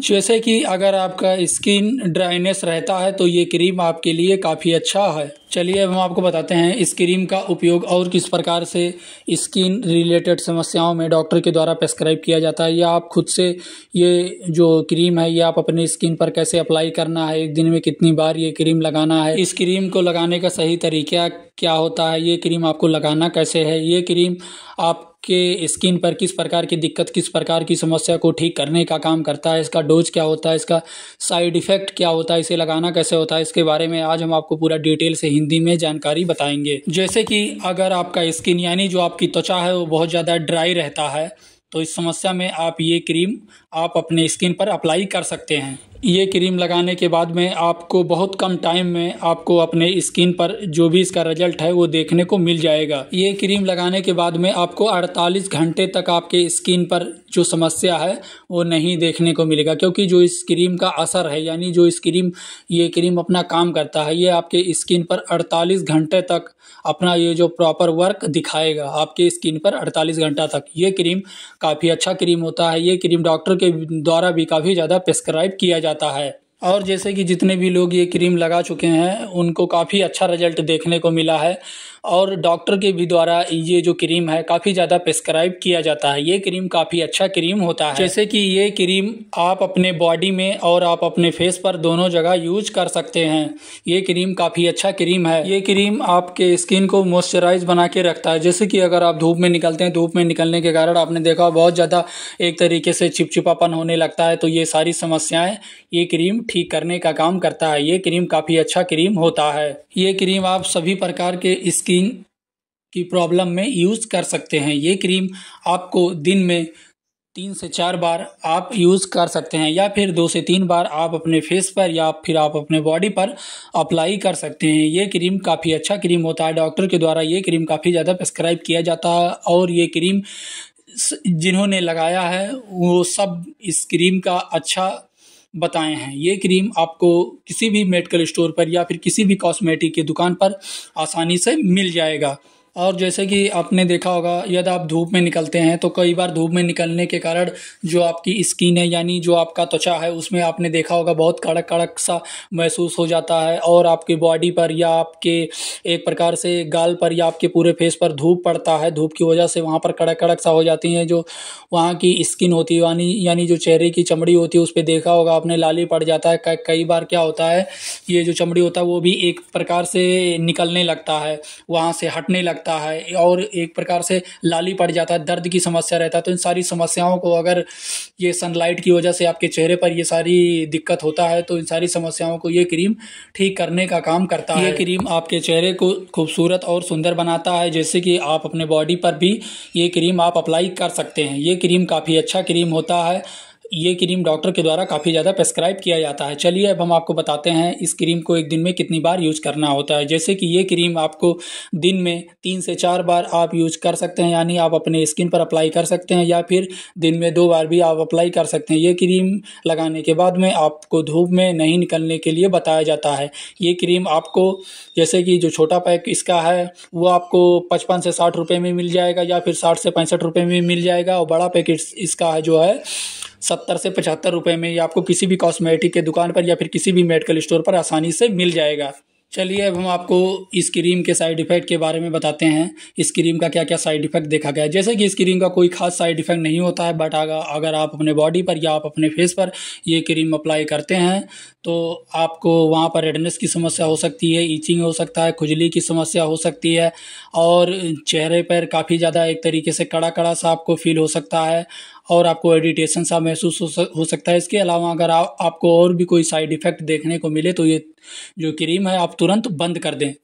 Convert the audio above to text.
जैसे कि अगर आपका स्किन ड्राइनेस रहता है तो ये क्रीम आपके लिए काफ़ी अच्छा है चलिए अब हम आपको बताते हैं इस क्रीम का उपयोग और किस प्रकार से स्किन रिलेटेड समस्याओं में डॉक्टर के द्वारा प्रेस्क्राइब किया जाता है या आप खुद से ये जो क्रीम है ये आप अपने स्किन पर कैसे अप्लाई करना है एक दिन में कितनी बार ये क्रीम लगाना है इस क्रीम को लगाने का सही तरीका क्या होता है ये क्रीम आपको लगाना कैसे है ये क्रीम आप के स्किन पर किस प्रकार की दिक्कत किस प्रकार की समस्या को ठीक करने का काम करता है इसका डोज क्या होता है इसका साइड इफेक्ट क्या होता है इसे लगाना कैसे होता है इसके बारे में आज हम आपको पूरा डिटेल से हिंदी हिंदी में जानकारी बताएंगे जैसे कि अगर आपका स्किन यानी जो आपकी त्वचा है वो बहुत ज़्यादा ड्राई रहता है तो इस समस्या में आप ये क्रीम आप अपने स्किन पर अप्लाई कर सकते हैं ये क्रीम लगाने के बाद में आपको बहुत कम टाइम में आपको अपने स्किन पर जो भी इसका रिजल्ट है वो देखने को मिल जाएगा ये क्रीम लगाने के बाद में आपको 48 घंटे तक आपके स्किन पर जो समस्या है वो नहीं देखने को मिलेगा क्योंकि जो इस क्रीम का असर है यानी जो इस क्रीम ये क्रीम अपना काम करता है ये आपके स्किन पर अड़तालीस घंटे तक अपना ये जो प्रॉपर वर्क दिखाएगा आपके स्किन पर अड़तालीस घंटा तक ये क्रीम काफ़ी अच्छा क्रीम होता है ये क्रीम डॉक्टर के द्वारा भी काफ़ी ज़्यादा प्रिस्क्राइब किया जाता जाता है और जैसे कि जितने भी लोग ये क्रीम लगा चुके हैं उनको काफ़ी अच्छा रिजल्ट देखने को मिला है और डॉक्टर के भी द्वारा ये जो क्रीम है काफ़ी ज़्यादा प्रिस्क्राइब किया जाता है ये क्रीम काफ़ी अच्छा क्रीम होता है जैसे कि ये क्रीम आप अपने बॉडी में और आप अपने फेस पर दोनों जगह यूज कर सकते हैं ये क्रीम काफ़ी अच्छा क्रीम है ये क्रीम आपके स्किन को मॉइस्चराइज बना के रखता है जैसे कि अगर आप धूप में निकलते हैं धूप में निकलने के कारण आपने देखा बहुत ज़्यादा एक तरीके से चिपचिपापन होने लगता है तो ये सारी समस्याएं ये क्रीम ठीक करने का काम करता है ये क्रीम काफ़ी अच्छा क्रीम होता है ये क्रीम आप सभी प्रकार के स्किन स्किन की प्रॉब्लम में यूज़ कर सकते हैं ये क्रीम आपको दिन में तीन से चार बार आप यूज़ कर सकते हैं या फिर दो से तीन बार आप अपने फेस पर या फिर आप अपने बॉडी पर अप्लाई कर सकते हैं ये क्रीम काफ़ी अच्छा क्रीम होता है डॉक्टर के द्वारा ये क्रीम काफ़ी ज़्यादा प्रस्क्राइब किया जाता है और ये क्रीम जिन्होंने लगाया है वो सब इस क्रीम का अच्छा बताए हैं ये क्रीम आपको किसी भी मेडिकल स्टोर पर या फिर किसी भी कॉस्मेटिक की दुकान पर आसानी से मिल जाएगा और जैसे कि आपने देखा होगा यदि आप धूप में निकलते हैं तो कई बार धूप में निकलने के कारण जो आपकी स्किन है यानी जो आपका त्वचा है उसमें आपने देखा होगा बहुत कड़क कड़क सा महसूस हो जाता है और आपकी बॉडी पर या आपके एक प्रकार से गाल पर या आपके पूरे फेस पर धूप पड़ता है धूप की वजह से वहाँ पर कड़क कड़क सा हो जाती है जो वहाँ की स्किन होती है यानी यानी जो चेहरे की चमड़ी होती है उस पर देखा होगा आपने लाली पड़ जाता है कई बार क्या होता है ये जो चमड़ी होता है वो भी एक प्रकार से निकलने लगता है वहाँ से हटने लगता लगता है और एक प्रकार से लाली पड़ जाता है दर्द की समस्या रहता है तो इन सारी समस्याओं को अगर ये सनलाइट की वजह से आपके चेहरे पर ये सारी दिक्कत होता है तो इन सारी समस्याओं को ये क्रीम ठीक करने का काम करता है ये क्रीम आपके चेहरे को खूबसूरत और सुंदर बनाता है जैसे कि आप अपने बॉडी पर भी ये क्रीम आप अप्लाई कर सकते हैं ये क्रीम काफ़ी अच्छा क्रीम होता है ये क्रीम डॉक्टर के द्वारा काफ़ी ज़्यादा प्रेस्क्राइब किया जाता है चलिए अब हम आपको बताते हैं इस क्रीम को एक दिन में कितनी बार यूज करना होता है जैसे कि ये क्रीम आपको दिन में तीन से चार बार आप यूज कर सकते हैं यानी आप अपने स्किन पर अप्लाई कर सकते हैं या फिर दिन में दो बार भी आप अप्लाई कर सकते हैं ये क्रीम लगाने के बाद में आपको धूप में नहीं निकलने के लिए बताया जाता है ये क्रीम आपको जैसे कि जो छोटा पैक इसका है वो आपको पचपन से साठ रुपये में मिल जाएगा या फिर साठ से पैंसठ रुपये में मिल जाएगा और बड़ा पैकेट इसका है जो है सत्तर से पचहत्तर रुपये में ये आपको किसी भी कॉस्मेटिक के दुकान पर या फिर किसी भी मेडिकल स्टोर पर आसानी से मिल जाएगा चलिए अब हम आपको इस क्रीम के साइड इफ़ेक्ट के बारे में बताते हैं इस क्रीम का क्या क्या साइड इफ़ेक्ट देखा गया जैसे कि इस क्रीम का कोई खास साइड इफ़ेक्ट नहीं होता है बट अगर अगर आप अपने बॉडी पर या आप अपने फेस पर ये क्रीम अप्लाई करते हैं तो आपको वहाँ पर रेडनेस की समस्या हो सकती है ईचिंग हो सकता है खुजली की समस्या हो सकती है और चेहरे पर काफ़ी ज़्यादा एक तरीके से कड़ा कड़ा सा आपको फील हो सकता है और आपको एडिटेशन सा महसूस हो सकता है इसके अलावा अगर आ, आपको और भी कोई साइड इफ़ेक्ट देखने को मिले तो ये जो क्रीम है आप तुरंत बंद कर दें